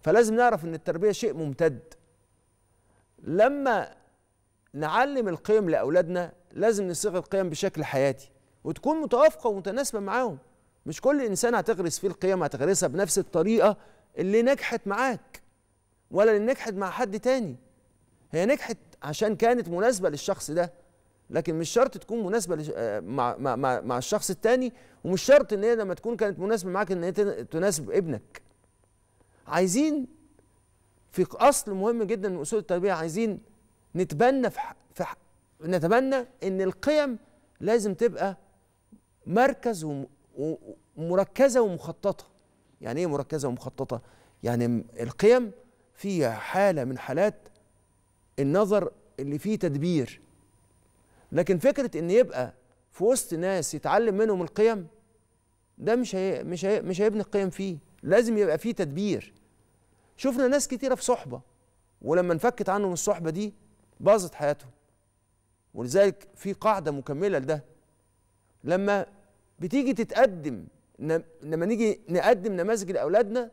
فلازم نعرف ان التربيه شيء ممتد لما نعلم القيم لاولادنا لازم نصيغ القيم بشكل حياتي وتكون متوافقه ومتناسبه معاهم مش كل انسان هتغرس فيه القيم هتغرسها بنفس الطريقه اللي نجحت معاك ولا اللي نجحت مع حد تاني هي نجحت عشان كانت مناسبه للشخص ده لكن مش شرط تكون مناسبه لش... آه، مع... مع مع الشخص التاني ومش شرط ان هي لما تكون كانت مناسبه معاك ان هي تناسب ابنك عايزين في اصل مهم جدا من اصول التربيه عايزين نتبنى في, في نتبنى ان القيم لازم تبقى مركز ومركزه ومخططه يعني ايه مركزه ومخططه يعني القيم فيها حاله من حالات النظر اللي فيه تدبير لكن فكره ان يبقى في وسط ناس يتعلم منهم القيم ده مش هي مش هي مش هيبني القيم فيه لازم يبقى فيه تدبير شفنا ناس كتيره في صحبه ولما انفكت عنهم الصحبه دي باظت حياتهم ولذلك في قاعده مكمله لده لما بتيجي تتقدم لما نيجي نقدم نماذج لاولادنا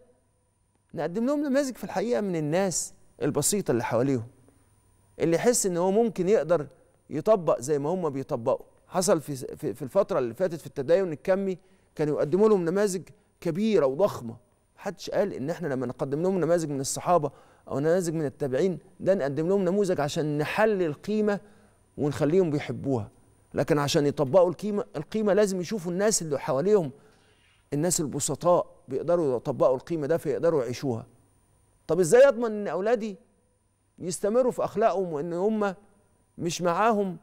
نقدم لهم نماذج في الحقيقه من الناس البسيطه اللي حواليهم اللي يحس ان هو ممكن يقدر يطبق زي ما هم بيطبقوا حصل في في الفتره اللي فاتت في التدين الكمي كانوا يقدموا لهم نماذج كبيره وضخمه حدش قال ان احنا لما نقدم لهم نماذج من الصحابه او نماذج من التابعين ده نقدم لهم نموذج عشان نحلل القيمه ونخليهم بيحبوها لكن عشان يطبقوا القيمه القيمه لازم يشوفوا الناس اللي حواليهم الناس البسطاء بيقدروا يطبقوا القيمه ده فيقدروا يعيشوها طب ازاي اضمن ان اولادي يستمروا في اخلاقهم وان هم مش معاهم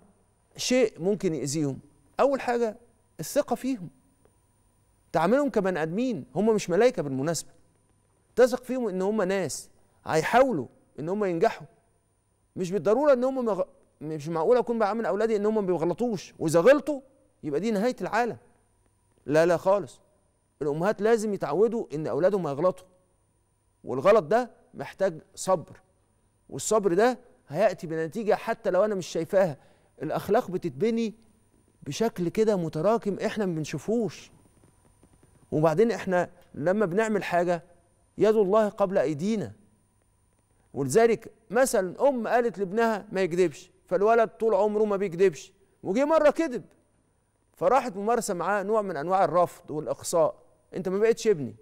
شيء ممكن يأذيهم أول حاجة الثقة فيهم تعاملهم كبني ادمين هم مش ملائكه بالمناسبه تثق فيهم ان هم ناس هيحاولوا ان هم ينجحوا مش بالضروره ان هم مغ... مش معقول اكون بعامل اولادي ان هم ما بيغلطوش واذا غلطوا يبقى دي نهايه العالم لا لا خالص الامهات لازم يتعودوا ان اولادهم هيغلطوا والغلط ده محتاج صبر والصبر ده هياتي بنتيجه حتى لو انا مش شايفاها الاخلاق بتتبني بشكل كده متراكم احنا ما بنشوفوش وبعدين احنا لما بنعمل حاجه يد الله قبل ايدينا ولذلك مثلا ام قالت لابنها ما يكذبش فالولد طول عمره ما بيكذبش وجي مره كذب فراحت ممارسه معاه نوع من انواع الرفض والاقصاء انت ما بقتش ابني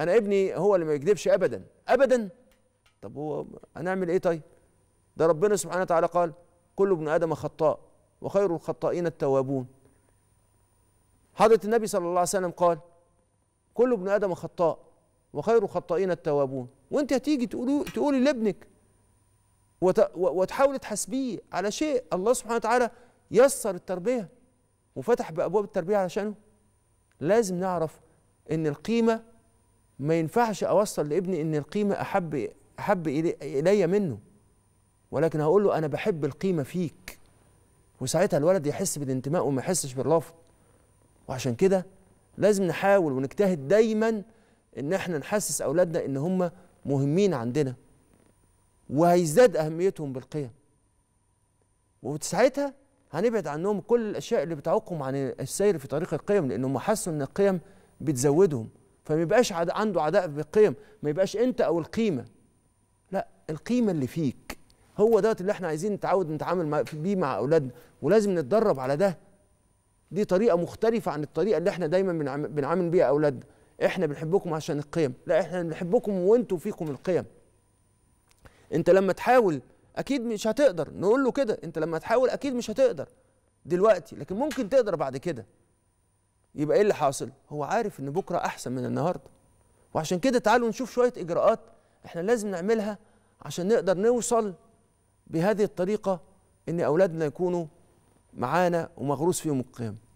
انا ابني هو اللي ما يكذبش ابدا ابدا طب هو هنعمل ايه طيب ده ربنا سبحانه وتعالى قال كل ابن ادم خطاء وخير الخطائين التوابون حضرة النبي صلى الله عليه وسلم قال كل ابن آدم خطاء وخير الخطائين التوابون وانت هتيجي تقولي, تقولي لابنك وتحاول تحاسبيه على شيء الله سبحانه وتعالى يسر التربية وفتح بأبواب التربية علشانه لازم نعرف ان القيمة ما ينفعش أوصل لابني ان القيمة أحب أحب إلي منه ولكن هقول له أنا بحب القيمة فيك وساعتها الولد يحس بالانتماء وما يحسش بالرفض وعشان كده لازم نحاول ونجتهد دايما ان احنا نحسس اولادنا ان هم مهمين عندنا وهيزداد اهميتهم بالقيم وساعتها هنبعد عنهم كل الاشياء اللي بتعوقهم عن السير في طريق القيم لان هم حسوا ان القيم بتزودهم فما يبقاش عنده عداء بالقيم ما يبقاش انت او القيمه لا القيمه اللي فيك هو دوت اللي احنا عايزين نتعود نتعامل بيه مع اولادنا ولازم نتدرب على ده دي طريقه مختلفه عن الطريقه اللي احنا دايما بنعامل بيها اولادنا احنا بنحبكم عشان القيم لا احنا بنحبكم وانتوا فيكم القيم انت لما تحاول اكيد مش هتقدر نقول له كده انت لما تحاول اكيد مش هتقدر دلوقتي لكن ممكن تقدر بعد كده يبقى ايه اللي حاصل هو عارف ان بكره احسن من النهارده وعشان كده تعالوا نشوف شويه اجراءات احنا لازم نعملها عشان نقدر نوصل بهذه الطريقه ان اولادنا يكونوا معانا ومغروس فيهم القيم